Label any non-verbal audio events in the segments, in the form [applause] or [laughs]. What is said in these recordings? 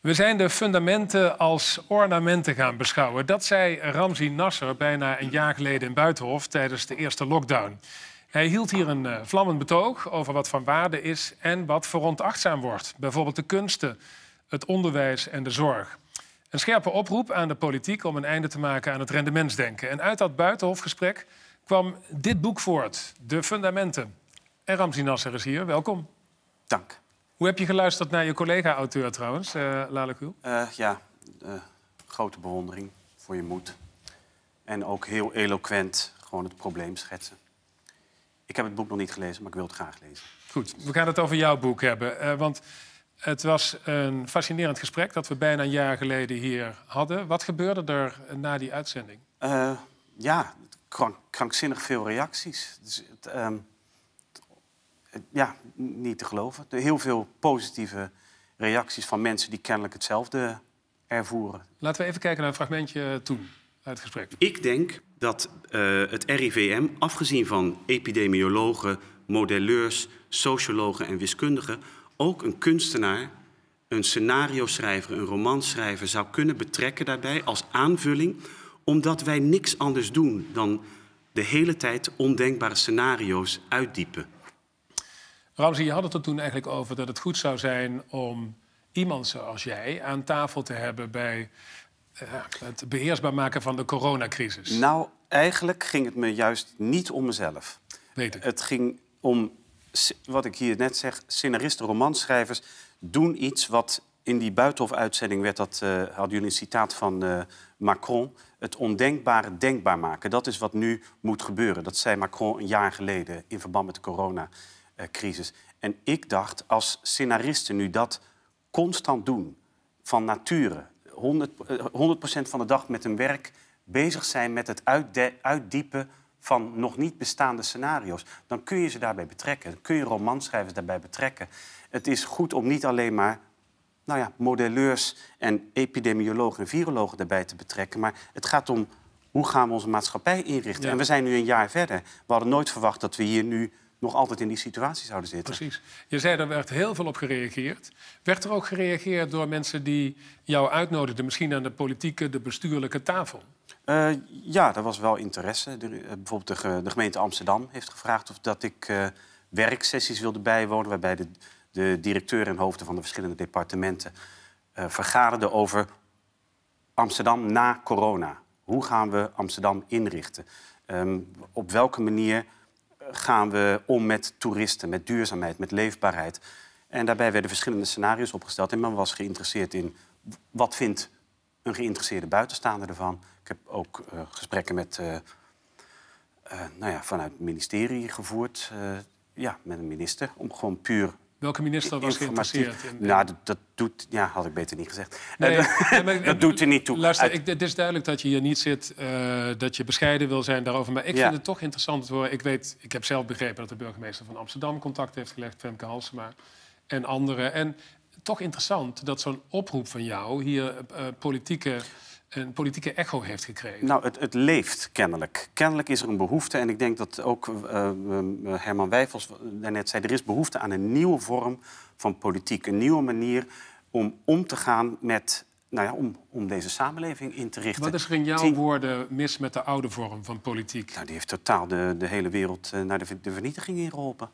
We zijn de fundamenten als ornamenten gaan beschouwen. Dat zei Ramzi Nasser bijna een jaar geleden in Buitenhof tijdens de eerste lockdown. Hij hield hier een eh, vlammend betoog over wat van waarde is en wat verontachtzaam wordt. Bijvoorbeeld de kunsten, het onderwijs en de zorg. Een scherpe oproep aan de politiek om een einde te maken aan het rendementsdenken. En uit dat Buitenhofgesprek kwam dit boek voort, De Fundamenten. En Ramzi Nasser is hier, welkom. Dank. Hoe heb je geluisterd naar je collega-auteur trouwens, uh, ja, eh, grote bewondering voor je moed. En ook heel eloquent gewoon het probleem schetsen. Ik heb het boek nog niet gelezen, maar ik wil het graag lezen. Goed, we gaan het over jouw boek hebben. want het was een fascinerend gesprek dat we bijna een jaar geleden hier hadden. Wat gebeurde er na die uitzending? ja, krank, krankzinnig veel reacties. Dus het, ehm, eh, ja, niet te geloven. Heel veel positieve reacties van mensen die kennelijk hetzelfde ervoeren. Laten we even kijken naar een fragmentje eh, toen uit het gesprek. Ik denk dat eh, het RIVM, afgezien van epidemiologen, modelleurs, sociologen en wiskundigen, ook een kunstenaar, een scenario-schrijver, een romanschrijver zou kunnen betrekken daarbij als aanvulling, omdat wij niks anders doen dan de hele tijd ondenkbare scenario's uitdiepen. Ramzi, je had het er toen eigenlijk over dat het goed zou zijn om iemand zoals jij aan tafel te hebben bij eh, het beheersbaar maken van de coronacrisis. Nou, eigenlijk ging het me juist niet om mezelf. Weet ik. Het ging om, wat ik hier net zeg, scenaristen, romanschrijvers doen iets wat in die buitenhof-uitzending werd dat, eh, hadden jullie een citaat van eh, Macron. Het ondenkbare denkbaar maken. Dat is wat nu moet gebeuren. Dat zei Macron een jaar geleden in verband met de corona. Eh, crisis. En ik dacht, als scenaristen nu dat constant doen, van nature, 100%, 100 eh, van de dag met hun werk bezig zijn met het uitdiepen van nog niet bestaande scenario's, dan kun je ze daarbij betrekken. Dan kun je romanschrijvers daarbij betrekken. Het is goed om niet alleen maar nou ja, modelleurs en epidemiologen en virologen daarbij te betrekken, maar het gaat om hoe gaan we onze maatschappij inrichten. En we zijn nu een jaar verder. We hadden nooit verwacht dat we hier nu nog altijd in die situatie zouden zitten. Precies. Je zei, er werd heel veel op gereageerd. Werd er ook gereageerd door mensen die jou uitnodigden... misschien aan de politieke, de bestuurlijke tafel? Eh, ja, er was wel interesse. De, eh, bijvoorbeeld de, gemeente Amsterdam heeft gevraagd... of dat ik eh, werksessies wilde bijwonen... waarbij de, de directeur en hoofden van de verschillende departementen... vergaderden over Amsterdam na corona. Hoe gaan we Amsterdam inrichten? Ehm, op welke manier gaan we om met toeristen, met duurzaamheid, met leefbaarheid? En daarbij werden verschillende scenario's opgesteld. En men was geïnteresseerd in wat vindt een geïnteresseerde buitenstaander ervan. Ik heb ook eh, gesprekken met, eh, eh, nou ja, vanuit het ministerie gevoerd. ja, met een minister. Om gewoon puur Welke minister was geïnteresseerd? In, Nou, dat, dat, doet... Ja, had ik beter niet gezegd. [laughs] dat doet er niet toe. Luister, ik, het is duidelijk dat je hier niet zit, eh, dat je bescheiden wil zijn daarover. Maar ik vind het toch interessant te horen. Ik, weet, ik heb zelf begrepen dat de burgemeester van Amsterdam contact heeft gelegd, Femke Halsema en anderen. En toch interessant dat zo'n oproep van jou hier eh, eh, politieke een politieke echo heeft gekregen. Nou, het, het, leeft kennelijk. Kennelijk is er een behoefte. En ik denk dat ook eh, eh, eh, Herman Wijfels daarnet zei... er is behoefte aan een nieuwe vorm van politiek. Een nieuwe manier om om te gaan met... Nou ja, om, om deze samenleving in te richten. Wat is er in jouw woorden mis met de oude vorm van politiek? Nou, die heeft totaal de, de hele wereld naar de, de vernietiging ingeholpen.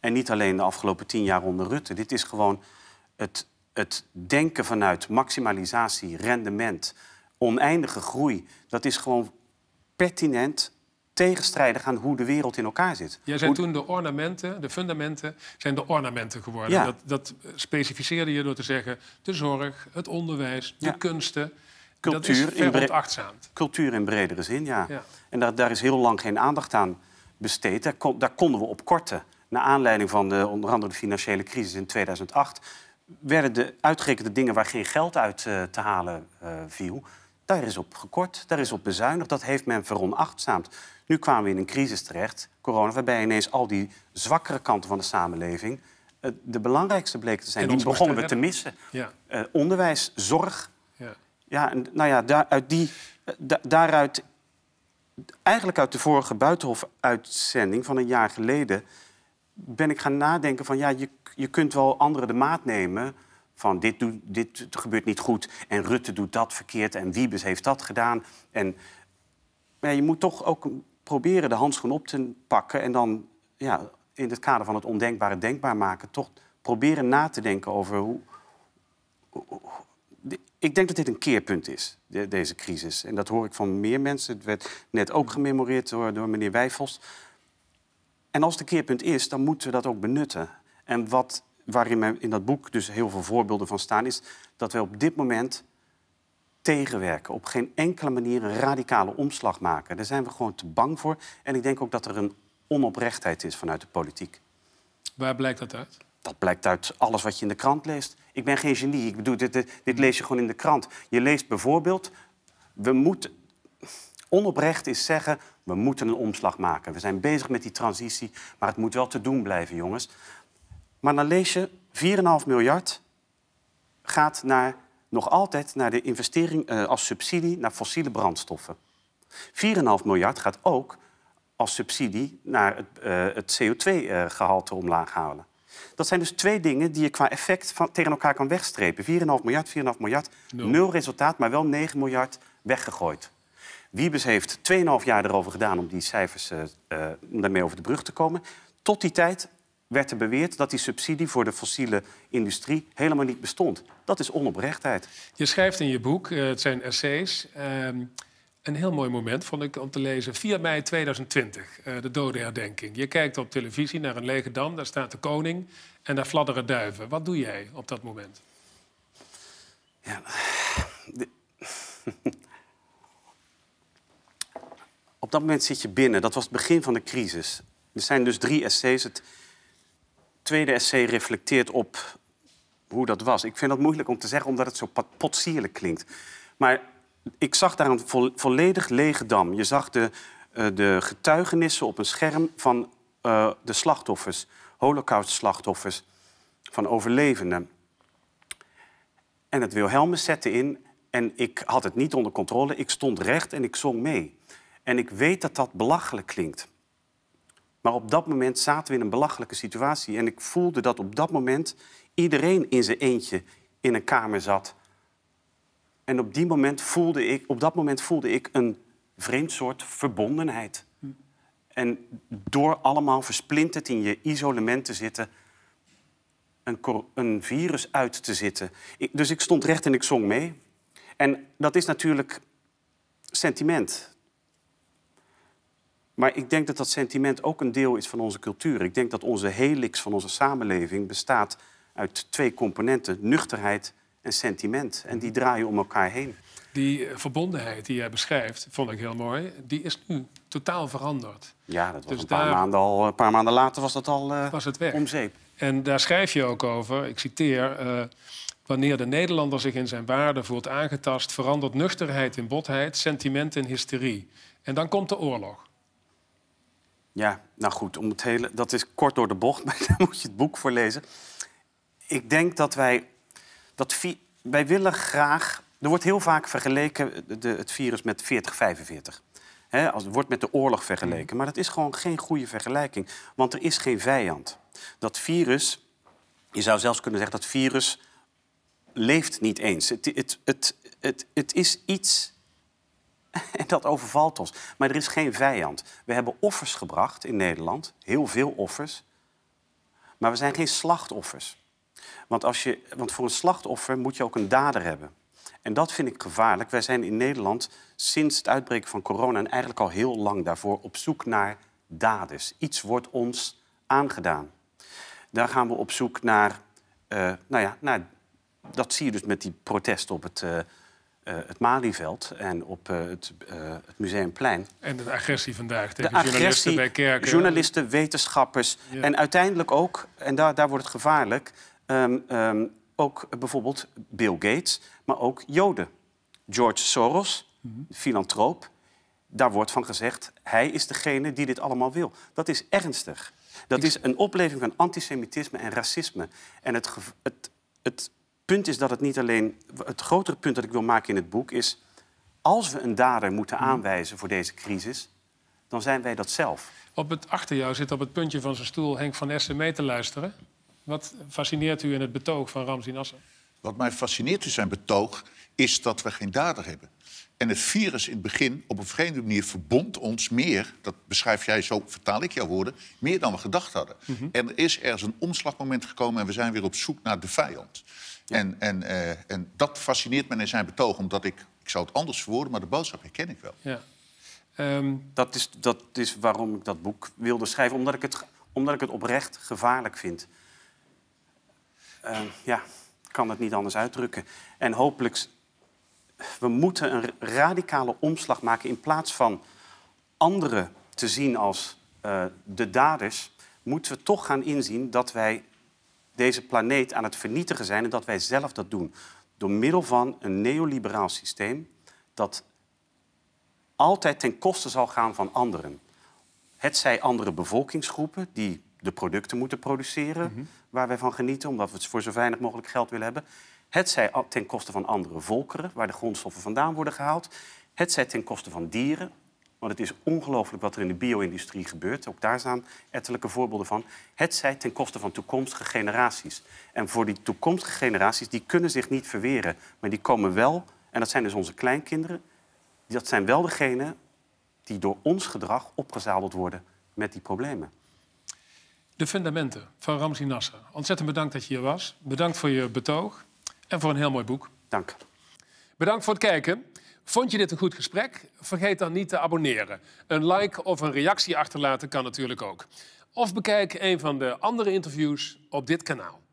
En niet alleen de afgelopen tien jaar onder Rutte. Dit is gewoon het, het denken vanuit maximalisatie, rendement, oneindige groei, dat is gewoon pertinent tegenstrijdig aan hoe de wereld in elkaar zit. Jij zei toen de ornamenten, de fundamenten, zijn de ornamenten geworden. Dat, dat, specificeerde je door te zeggen de zorg, het onderwijs, de kunsten. Cultuur dat in Cultuur in bredere zin, ja. En daar, daar, is heel lang geen aandacht aan besteed. Daar, konden we op korten. Naar aanleiding van de, onder andere de financiële crisis in 2008 werden de uitgerekende dingen waar geen geld uit eh, te halen eh, viel, daar is op gekort, daar is op bezuinigd. Dat heeft men veronachtzaamd. Nu kwamen we in een crisis terecht, corona, waarbij ineens al die zwakkere kanten van de samenleving eh, de belangrijkste bleek te zijn. Die begonnen we te missen. Ja. onderwijs, zorg. Ja, ja en, nou ja, daar, uit die, daaruit, eigenlijk uit de vorige Buitenhof-uitzending van een jaar geleden ben ik gaan nadenken van ja, je, je kunt wel anderen de maat nemen van dit, doet, dit gebeurt niet goed en Rutte doet dat verkeerd en Wiebes heeft dat gedaan. En ja, je moet toch ook proberen de handschoen op te pakken en dan ja, in het kader van het ondenkbare denkbaar maken, toch proberen na te denken over hoe. ik denk dat dit een keerpunt is, deze crisis. En dat hoor ik van meer mensen. Het werd net ook gememoreerd door, door meneer Wijfels. En als de keerpunt is, dan moeten we dat ook benutten. En wat, waarin in dat boek dus heel veel voorbeelden van staan, is dat we op dit moment tegenwerken. Op geen enkele manier een radicale omslag maken. Daar zijn we gewoon te bang voor. En ik denk ook dat er een onoprechtheid is vanuit de politiek. Waar blijkt dat uit? Dat blijkt uit alles wat je in de krant leest. Ik ben geen genie. Ik bedoel, dit, dit, dit lees je gewoon in de krant. Je leest bijvoorbeeld. We moeten onoprecht is zeggen, we moeten een omslag maken. We zijn bezig met die transitie, maar het moet wel te doen blijven, jongens. Maar dan lees je, 4,5 miljard gaat naar, nog altijd naar de investering eh, als subsidie naar fossiele brandstoffen. 4,5 miljard gaat ook als subsidie naar het, eh, het CO2-gehalte eh, omlaag halen. Dat zijn dus twee dingen die je qua effect van, tegen elkaar kan wegstrepen. 4,5 miljard, 4,5 miljard, nul. nul resultaat, maar wel 9 miljard weggegooid. Wiebes heeft 2,5 jaar erover gedaan om die cijfers uh, daarmee over de brug te komen. Tot die tijd werd er beweerd dat die subsidie voor de fossiele industrie helemaal niet bestond. Dat is onoprechtheid. Je schrijft in je boek, eh, het zijn essays, ehm, een heel mooi moment vond ik om te lezen. 4 mei 2020, uh, de herdenking. Je kijkt op televisie naar een lege dam, daar staat de koning en daar fladderen duiven. Wat doe jij op dat moment? Ja, [laughs] op dat moment zit je binnen. Dat was het begin van de crisis. Er zijn dus drie essays. Het tweede essay reflecteert op hoe dat was. Ik vind dat moeilijk om te zeggen, omdat het zo potsierlijk klinkt. Maar ik zag daar een volledig lege dam. Je zag de, eh, de getuigenissen op een scherm van eh, de slachtoffers, holocaust-slachtoffers, van overlevenden. En het Wilhelmus zette in en ik had het niet onder controle. Ik stond recht en ik zong mee. En ik weet dat dat belachelijk klinkt. Maar op dat moment zaten we in een belachelijke situatie. En ik voelde dat op dat moment iedereen in zijn eentje in een kamer zat. En op, die moment voelde ik, op dat moment voelde ik een vreemd soort verbondenheid. En door allemaal versplinterd in je isolement te zitten, een, een virus uit te zitten. dus ik stond recht en ik zong mee. En dat is natuurlijk sentiment. Maar ik denk dat dat sentiment ook een deel is van onze cultuur. Ik denk dat onze helix van onze samenleving bestaat uit twee componenten: nuchterheid en sentiment. En die mhm. draaien om elkaar heen. Die eh, verbondenheid die jij beschrijft, vond ik heel mooi, die is nu totaal veranderd. Ja, dat was dus een, paar maanden al, een paar maanden later was dat al uh, was het om zeep. En daar schrijf je ook over, ik citeer... Eh, wanneer de Nederlander zich in zijn waarde voelt aangetast... verandert nuchterheid in botheid, sentiment in hysterie. En dan komt de oorlog. Ja, nou goed, om het hele, dat is kort door de bocht, [laughs] maar daar moet je het boek voor lezen. Ik denk dat wij, dat vi, wij willen graag, er wordt heel vaak vergeleken de, het virus met 4045. het wordt met de oorlog vergeleken, mm. maar dat is gewoon geen goede vergelijking, want er is geen vijand. Dat virus, je zou zelfs kunnen zeggen dat virus leeft niet eens. Het, het, het, het, het is iets en [laughs] dat overvalt ons. Maar er is geen vijand. We hebben offers gebracht in Nederland, heel veel offers. Maar we zijn geen slachtoffers. Want, als je, want voor een slachtoffer moet je ook een dader hebben. En dat vind ik gevaarlijk. Wij zijn in Nederland sinds het uitbreken van corona en eigenlijk al heel lang daarvoor op zoek naar daders. Iets wordt ons aangedaan. Daar gaan we op zoek naar, eh, nou ja, naar, dat zie je dus met die protesten op het. Eh, eh, het Malieveld en op eh, het, uh, het, Museumplein. En de agressie vandaag tegen de agressie, journalisten bij kerken. Journalisten, wetenschappers en uiteindelijk ook, en daar, daar wordt het gevaarlijk... Ehm, ehm, ook bijvoorbeeld Bill Gates, maar ook Joden. George Soros, mhm. filantroop, daar wordt van gezegd... hij is degene die dit allemaal wil. Dat is ernstig. Dat is een opleving van antisemitisme en racisme. En het, het, het punt is dat het niet alleen. Het grotere punt dat ik wil maken in het boek is. Als we een dader moeten mhm. aanwijzen voor deze crisis, dan zijn wij dat zelf. Op het, achter jou zit op het puntje van zijn stoel Henk van Essen mee te luisteren. Wat fascineert u in het betoog van Ramzi Nasser? Wat mij fascineert in zijn betoog is dat we geen dader hebben. En het virus in het begin op een vreemde manier verbond ons meer... dat beschrijf jij zo, vertaal ik jouw woorden, meer dan we gedacht hadden. Mhm. En er is ergens een omslagmoment gekomen en we zijn weer op zoek naar de vijand. En, en, eh, en dat fascineert me in zijn betoog, omdat ik, ik zou het anders verwoorden, maar de boodschap herken ik wel. Ja. Ehm, dat, is, dat is waarom ik dat boek wilde schrijven, omdat ik het, omdat ik het oprecht gevaarlijk vind. Uh, ja, kan het niet anders uitdrukken. En hopelijk, we moeten een radicale omslag maken in plaats van anderen te zien als eh, de daders, moeten we toch gaan inzien dat wij deze planeet aan het vernietigen zijn en dat wij zelf dat doen. Door middel van een neoliberaal systeem dat altijd ten koste zal gaan van anderen. Het zij andere bevolkingsgroepen die de producten moeten produceren mhm. waar wij van genieten, omdat we het voor zo weinig mogelijk geld willen hebben. Het zij ten koste van andere volkeren, waar de grondstoffen vandaan worden gehaald. Het zij ten koste van dieren, want het is ongelooflijk wat er in de bio-industrie gebeurt. Ook daar staan etterlijke voorbeelden van. Het zij ten koste van toekomstige generaties. En voor die toekomstige generaties, die kunnen zich niet verweren. Maar die komen wel, en dat zijn dus onze kleinkinderen... dat zijn wel degenen die door ons gedrag opgezadeld worden met die problemen. De fundamenten van Ramzi Nasser. Ontzettend bedankt dat je hier was. Bedankt voor je betoog en voor een heel mooi boek. Dank. Bedankt voor het kijken. Vond je dit een goed gesprek? Vergeet dan niet te abonneren. Een like of een reactie achterlaten kan natuurlijk ook. Of bekijk een van de andere interviews op dit kanaal.